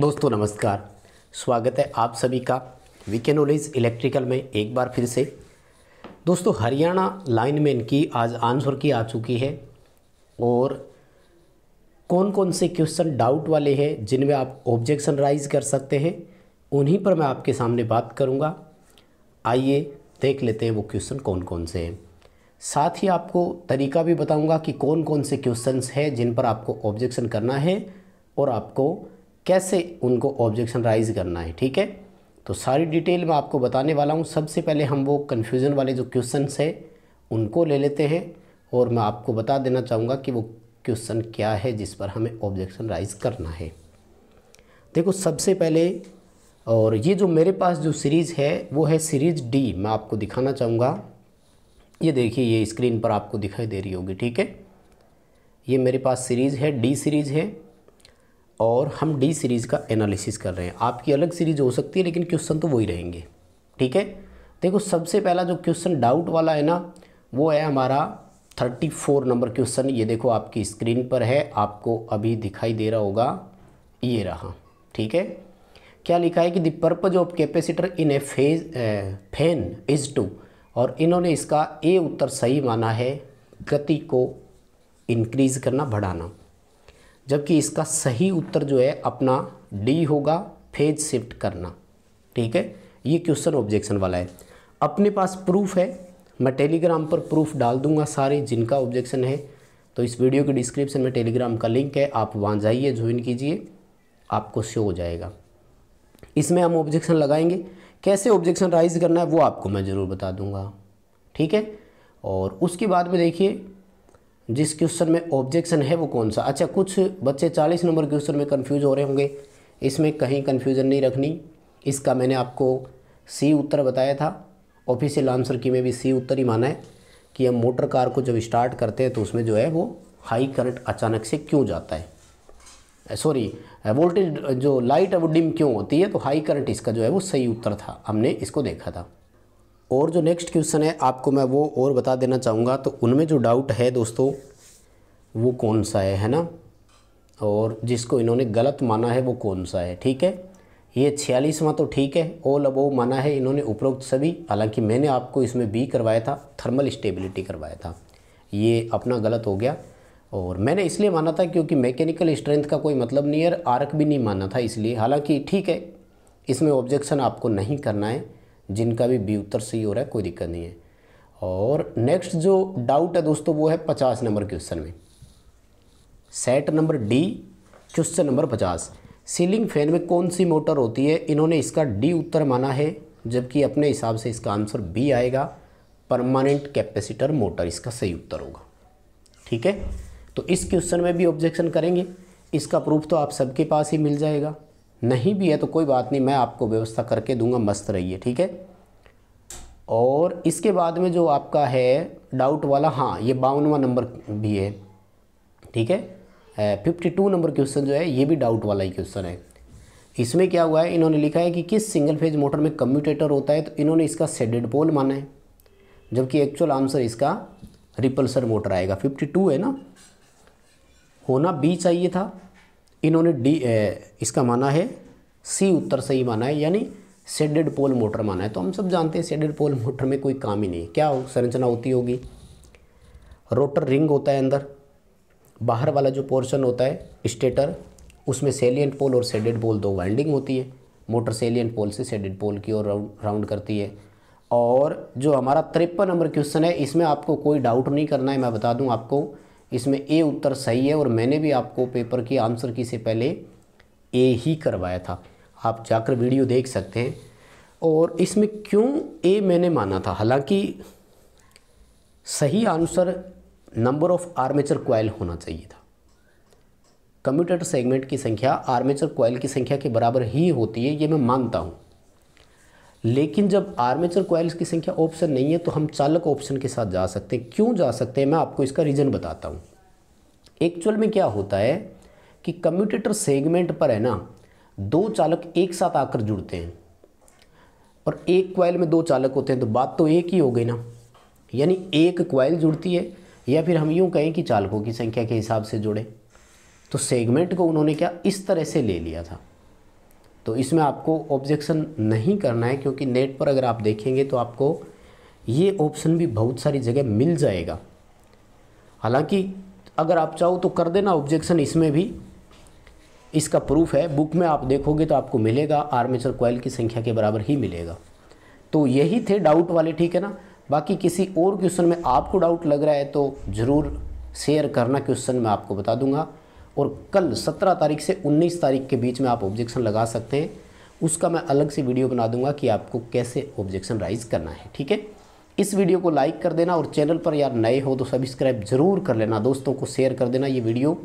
दोस्तों नमस्कार स्वागत है आप सभी का वीकेनोलेज इलेक्ट्रिकल में एक बार फिर से दोस्तों हरियाणा लाइनमैन की आज आंसर की आ चुकी है और कौन कौन से क्वेश्चन डाउट वाले हैं जिनमें आप ऑब्जेक्शन राइज कर सकते हैं उन्हीं पर मैं आपके सामने बात करूंगा आइए देख लेते हैं वो क्वेश्चन कौन कौन से हैं साथ ही आपको तरीका भी बताऊँगा कि कौन कौन से क्वेश्चन हैं जिन पर आपको ऑब्जेक्शन करना है और आपको कैसे उनको ऑब्जेक्शन राइज करना है ठीक है तो सारी डिटेल मैं आपको बताने वाला हूँ सबसे पहले हम वो कन्फ्यूज़न वाले जो क्वेश्चन है उनको ले लेते हैं और मैं आपको बता देना चाहूँगा कि वो क्वेश्चन क्या है जिस पर हमें ऑब्जेक्शन राइज करना है देखो सबसे पहले और ये जो मेरे पास जो सीरीज़ है वो है सीरीज़ डी मैं आपको दिखाना चाहूँगा ये देखिए ये स्क्रीन पर आपको दिखाई दे रही होगी ठीक है ये मेरे पास सीरीज़ है डी सीरीज़ है और हम डी सीरीज़ का एनालिसिस कर रहे हैं आपकी अलग सीरीज़ हो सकती है लेकिन क्वेश्चन तो वही रहेंगे ठीक है देखो सबसे पहला जो क्वेश्चन डाउट वाला है ना वो है हमारा थर्टी फोर नंबर क्वेश्चन ये देखो आपकी स्क्रीन पर है आपको अभी दिखाई दे रहा होगा ये रहा ठीक है क्या लिखा है कि the purpose of capacitor in a phase fan is to और इन्होंने इसका ए उत्तर सही माना है गति को इंक्रीज़ करना बढ़ाना जबकि इसका सही उत्तर जो है अपना डी होगा फेज शिफ्ट करना ठीक है ये क्वेश्चन ऑब्जेक्शन वाला है अपने पास प्रूफ है मैं टेलीग्राम पर प्रूफ डाल दूंगा सारे जिनका ऑब्जेक्शन है तो इस वीडियो के डिस्क्रिप्शन में टेलीग्राम का लिंक है आप वहाँ जाइए ज्वाइन कीजिए आपको शो हो जाएगा इसमें हम ऑब्जेक्शन लगाएंगे कैसे ऑब्जेक्शन राइज करना है वो आपको मैं ज़रूर बता दूंगा ठीक है और उसके बाद में देखिए जिस क्वेश्चन में ऑब्जेक्शन है वो कौन सा अच्छा कुछ बच्चे चालीस नंबर क्वेश्चन में कन्फ्यूज़ हो रहे होंगे इसमें कहीं कन्फ्यूज़न नहीं रखनी इसका मैंने आपको सी उत्तर बताया था ऑफिशियल आंसर की में भी सी उत्तर ही माना है कि हम मोटर कार को जब स्टार्ट करते हैं तो उसमें जो है वो हाई करंट अचानक से क्यों जाता है सॉरी वोल्टेज जो लाइट है वो डिम क्यों होती है तो हाई करंट इसका जो है वो सही उत्तर था हमने इसको देखा था और जो नेक्स्ट क्वेश्चन है आपको मैं वो और बता देना चाहूँगा तो उनमें जो डाउट है दोस्तों वो कौन सा है है ना और जिसको इन्होंने गलत माना है वो कौन सा है ठीक है ये छियालीसवां तो ठीक है ऑल अबोव माना है इन्होंने उपरोक्त सभी हालांकि मैंने आपको इसमें बी करवाया था थर्मल स्टेबिलिटी करवाया था ये अपना गलत हो गया और मैंने इसलिए माना था क्योंकि मैकेनिकल स्ट्रेंथ का कोई मतलब नहीं है आर्क भी नहीं माना था इसलिए हालांकि ठीक है इसमें ऑब्जेक्शन आपको नहीं करना है जिनका भी बी उत्तर सही हो रहा है कोई दिक्कत नहीं है और नेक्स्ट जो डाउट है दोस्तों वो है पचास नंबर क्वेश्चन में set number D question number पचास सीलिंग फैन में कौन सी मोटर होती है इन्होंने इसका डी उत्तर माना है जबकि अपने हिसाब से इसका आंसर बी आएगा परमानेंट कैपेसिटर मोटर इसका सही उत्तर होगा ठीक है तो इस क्वेश्चन में भी ऑब्जेक्शन करेंगे इसका प्रूफ तो आप सबके पास ही मिल जाएगा नहीं भी है तो कोई बात नहीं मैं आपको व्यवस्था करके दूंगा मस्त रहिए ठीक है और इसके बाद में जो आपका है डाउट वाला हाँ ये बावनवा नंबर भी है ठीक है फिफ्टी टू नंबर क्वेश्चन जो है ये भी डाउट वाला ही क्वेश्चन है इसमें क्या हुआ है इन्होंने लिखा है कि किस सिंगल फेज मोटर में कम्यूटेटर होता है तो इन्होंने इसका सेडेड पोल माना है जबकि एक्चुअल आंसर इसका रिपल्सर मोटर आएगा फिफ्टी टू है ना होना बी चाहिए था इन्होंने डी इसका माना है सी उत्तर सही माना है यानी सेडेड पोल मोटर माना है तो हम सब जानते हैं सेडेड पोल मोटर में कोई काम ही नहीं है क्या हो, संरचना होती होगी रोटर रिंग होता है अंदर बाहर वाला जो पोर्शन होता है स्टेटर उसमें सेलियंट पोल और सेडेड पोल दो वाइंडिंग होती है मोटर सेलियंट पोल से सेडेड पोल की ओर राउंड राउंड करती है और जो हमारा तिरपन नंबर क्वेश्चन है इसमें आपको कोई डाउट नहीं करना है मैं बता दूं आपको इसमें ए उत्तर सही है और मैंने भी आपको पेपर की आंसर की से पहले ए ही करवाया था आप जाकर वीडियो देख सकते हैं और इसमें क्यों ए मैंने माना था हालांकि सही answer number of armature coil होना चाहिए था कंप्यूटर सेगमेंट की संख्या आर्मेचर क्वाइल की संख्या के बराबर ही होती है ये मैं मानता हूँ लेकिन जब आर्मेचर क्वाइल्स की संख्या ऑप्शन नहीं है तो हम चालक ऑप्शन के साथ जा सकते हैं क्यों जा सकते हैं मैं आपको इसका रीज़न बताता हूँ एक्चुअल में क्या होता है कि कम्यूटेटर सेगमेंट पर है ना दो चालक एक साथ आकर जुड़ते हैं और एक क्वाइल में दो चालक होते हैं तो बात तो एक ही हो गई ना यानी एक क्वाइल जुड़ती है या फिर हम यूँ कहें कि चालकों की संख्या के हिसाब से जुड़े तो सेगमेंट को उन्होंने क्या इस तरह से ले लिया था तो इसमें आपको ऑब्जेक्शन नहीं करना है क्योंकि नेट पर अगर आप देखेंगे तो आपको ये ऑप्शन भी बहुत सारी जगह मिल जाएगा हालांकि अगर आप चाहो तो कर देना ऑब्जेक्शन इसमें भी इसका प्रूफ है बुक में आप देखोगे तो आपको मिलेगा आर्मेचर कोयल की संख्या के बराबर ही मिलेगा तो यही थे डाउट वाले ठीक है ना बाकी किसी और क्वेश्चन में आपको डाउट लग रहा है तो ज़रूर शेयर करना क्वेश्चन मैं आपको बता दूंगा और कल 17 तारीख से 19 तारीख के बीच में आप ऑब्जेक्शन लगा सकते हैं उसका मैं अलग से वीडियो बना दूंगा कि आपको कैसे ऑब्जेक्शन राइज करना है ठीक है इस वीडियो को लाइक कर देना और चैनल पर यार नए हो तो सब्सक्राइब ज़रूर कर लेना दोस्तों को शेयर कर देना ये वीडियो